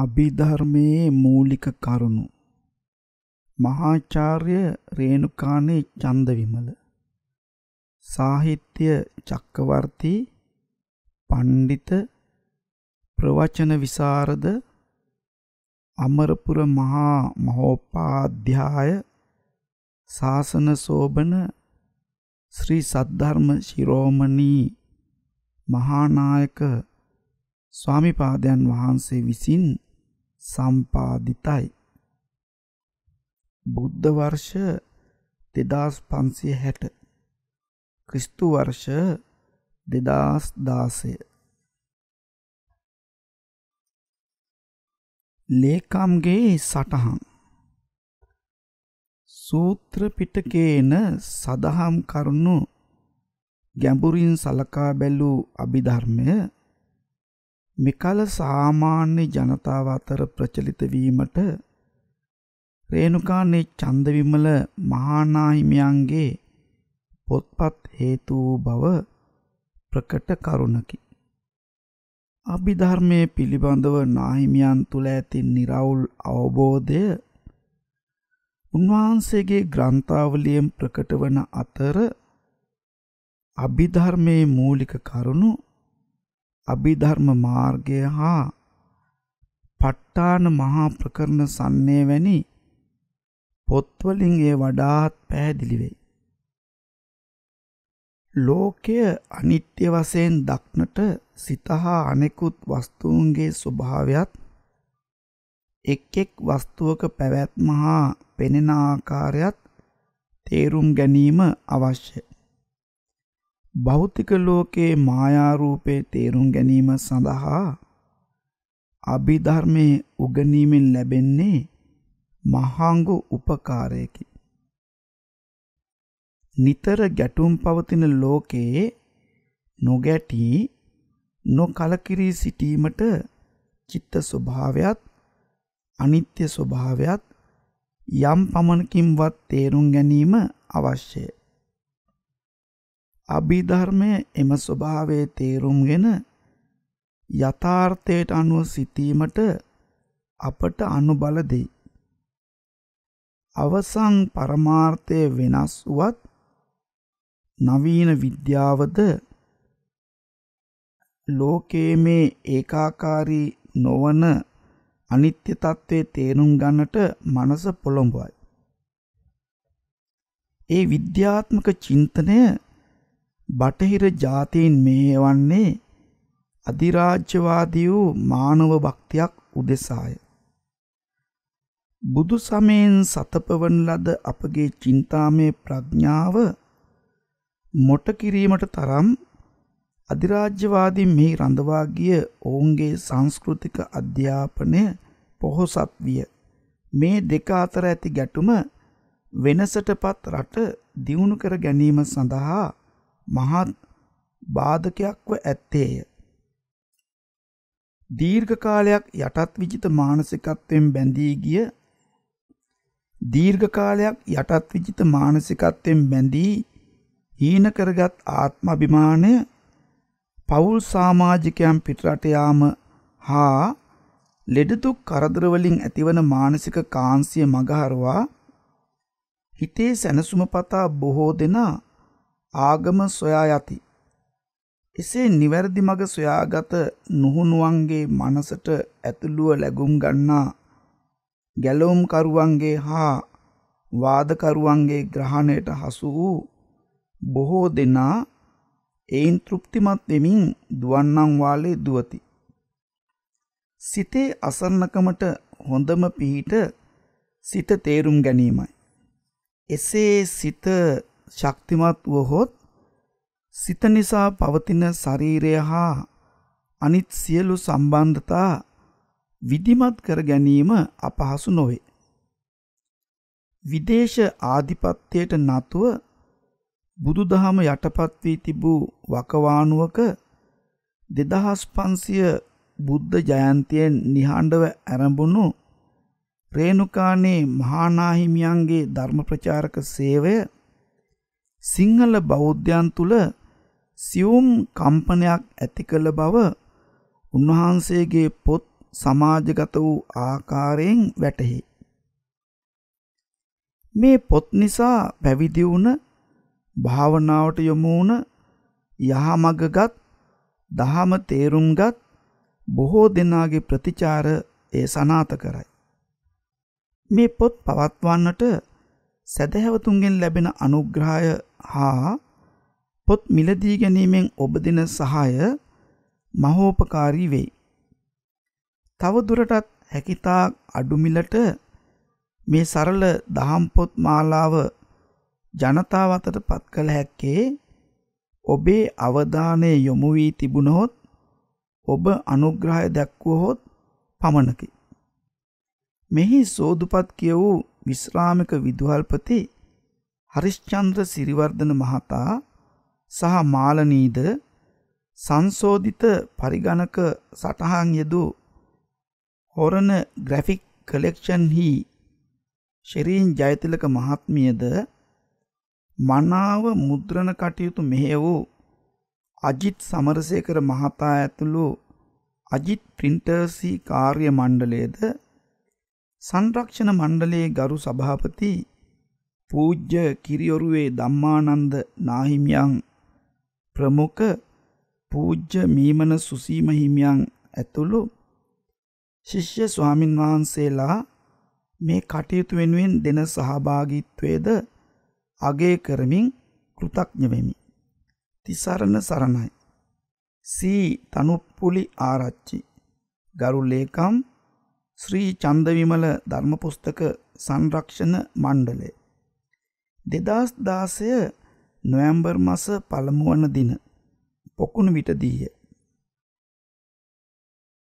අභිධර්මයේ මූලික කරුණු මහාචාර්ය රේණුකානේ චන්දවිමල සාහිත්‍ය චක්කවර්ති පණ්ඩිත ප්‍රවචන විසරද අමරපුර මහා මහෝපාධ්‍යාය සාසන සෝබන ශ්‍රී සද්ධර්ම ශිරෝමණී මහානායක ස්වාමිපාදයන් වහන්සේ විසින් සම්පාදිතයි. බුද්ධ වර්ෂ දෙදස් පන්සිය හැට ක්‍රිස්තු වර්ෂ දෙදස් දාසය ලේකම්ගේ සටහන් සූත්‍ර පිටකේන සදහම් කරුණු ගැඹුරින් සලකා බැලූ අභිධර්මය මෙකල සාමාන්‍ය ජනතාව අතර ප්‍රචලිත වීමට රේණුකානේ චන්දවිමල මහානාහිමියන්ගේ පොත්පත් හේතු වූ බව ප්‍රකට කරුණකි. අභිධර්මයේ පිළිබඳව නාහිමියන් තුළ ඇති निराවුල් අවබෝධය උන්වහන්සේගේ ග්‍රන්ථාවලියෙන් ප්‍රකට වන අතර අභිධර්මයේ මූලික කරුණු අභිධර්ම මාර්ගය හා පට්ටාන මහා ප්‍රකරණ සන්නේ වැනි පොත්වලින් ඒ වඩාත් පැහැදිලි වෙයි. ලෝකය අනිත්‍ය වශයෙන් දක්නට සිත හා අනෙකුත් වස්තුන්ගේ ස්වභාවයත් එක් එක් වස්තුවක පැවැත්ම හා පෙනෙන ආකාරයත් තේරුම් ගැනීම අවශ්‍යයි. භෞතික ලෝකයේ මායාරූපේ තේරුම් ගැනීම සඳහා අභිධර්මයේ උගනීමෙන් ලැබෙන්නේ මහාංගු උපකාරයකි. නිතර ගැටුම් පවතින ලෝකයේ නොගැටී නොකලකිරී සිටීමට චිත්ත ස්වභාවයත් අනිත්‍ය ස්වභාවයත් යම් පමණකින්වත් තේරුම් ගැනීම අවශ්‍යය. අභිධර්මය එම ස්වභාවයේ තේරුම්ගෙන යථාර්ථයට අනුව සිතීමට අපට අනුබල දෙයි. අවසන් පරමාර්ථය වෙනස් වුවත් නවීන විද්‍යාවද ලෝකයේ මේ ඒකාකාරී නොවන අනිත්‍ය తත්වයේ තේරුම් ගන්නට මනස පොළඹවයි. ඒ විද්‍යාත්මක චින්තනය බටහිර ජාතීන් මේවන්නේ අධිරාජ්‍යවාදී වූ මානව භක්තියක් උදෙසාය. බුදු සමයෙන් සතපවන ලද අපගේ චින්තාමය ප්‍රඥාව මොට කිරීමට තරම් අධිරාජ්‍යවාදී මෙහි රඳවා ගිය ඔවුන්ගේ සංස්කෘතික අධ්‍යාපනය පොහොසත් විය. මේ දෙක අතර ඇති ගැටුම වෙනසටපත් රට දියුණු කර ගැනීම සඳහා මහත් බාධකයක්ව ඇත්තේය. දීර්ඝ කාලයක් යටත් විජිත මානසිකත්වයෙන් බැඳී ගිය දීර්ඝ කාලයක් යටත් විජිත මානසිකත්වයෙන් බැඳී හීන කරගත් ආත්මාභිමානය පවුල් සමාජිකයන් පිටරට යාම හා ලෙඩදුක් කරදර වලින් ඇතිවන මානසික කාංශිය මගහරවා හිතේ සැනසුම පතා බොහෝ දෙනා ආගම සොයා යති. එසේ නිවැරදි මඟ සොයාගත නුහුණුවන්ගේ මනසට ඇතුළුව ලැබුම් ගන්නා ගැලවුම්කරුවන්ගේ හා වාදකරුවන්ගේ ග්‍රහණයට හසු වූ බොහෝ දෙනා එයින් තෘප්තිමත් වෙමින් දුවන්නම් වාලේ දුවති. සිතේ අසරණකමට හොඳම පිහිට සිත තේරුම් ගැනීමයි. එසේ සිත ශක්තිමත් වුවහොත් සිත නිසා පවතින ශරීරය හා අනිත් සියලු සම්බන්ධතා විධිමත් කර ගැනීම අපහසු නොවේ. විදේශ ආධිපත්‍යයට නතුව බුදුදහම යටපත් වී තිබූ වකවානුවක දෙදහස් පන්සිය බුද්ධ ජයන්තියෙන් නිහඬව ඇරඹුණු රේණුකානේ මහානාහිමියන්ගේ ධර්ම ප්‍රචාරක සේවය සිංහල බෞද්ධයන් තුළ සියුම් කම්පනයක් ඇති කළ බව උන්වහන්සේගේ පොත් සමාජගත වූ ආකාරයෙන් වැටහි. මේ පොත් නිසා පැවිදි වුණ භාවනාවට යොමු වුණ යහමගගත් දහම තේරුම්ගත් බොහෝ දෙනාගේ ප්‍රතිචාර ඒ සනාත කරයි. මේ පොත් පවත්වන්නට සැදැහැවතුන්ගෙන් ලැබෙන අනුග්‍රහය හා පොත් මිලදී ගැනීමෙන් ඔබ දෙන සහාය මහෝපකාරී වෙයි. තව දුරටත් හැකිතා අඩුමිලට මේ සරල දහම් පොත් මාලාව ජනතාව අතර පත් කළ හැක්කේ ඔබේ අවධානය යොමු වී තිබුණොත් ඔබ අනුග්‍රහය දක්වුවහොත් පමණකි. මෙහි සෝදුපත් කිය වූ විශ්‍රාමික විදුහල්පති හරිශ්චන්ද්‍ර සිරිවර්ධන මහතා සහ මාලනීද සංශෝධිත පරිගණක සටහන් යෙදු හොරණ ග්‍රැෆික් කලෙක්ෂන් හි ශරීන් ජයතිලක මහත්මියද මනාව මුද්‍රණ කටයුතු මෙහෙ වූ අජිත් සමරසේකර මහතා ඇතුළු අජිත් ප්‍රින්ටර්සි කාර්ය මණ්ඩලයේද සංරක්ෂණ මණ්ඩලයේ ගරු සභාපති පූජ්‍ය කිරියොරුවේ ධම්මානන්ද නාහිමියන් ප්‍රමුඛ පූජ්‍ය මීමන සුසීම හිමියන් ඇතුළු ශිෂ්‍ය ස්වාමින් වහන්සේලා මේ කටයුතු වෙනුවෙන් දෙන සහභාගිත්වයේද අගය කරමින් කෘතඥ වෙමි. තිසරණ සරණයි. සී තනුප්පුලි ආරච්චි. ගරු ලේකම් ශ්‍රී චන්දවිමල ධර්මපුස්තක සංරක්ෂණ මණ්ඩලය දෙදස් දාසය නොවැම්බර් මස පළමුවන දින පොකුණු විටදීය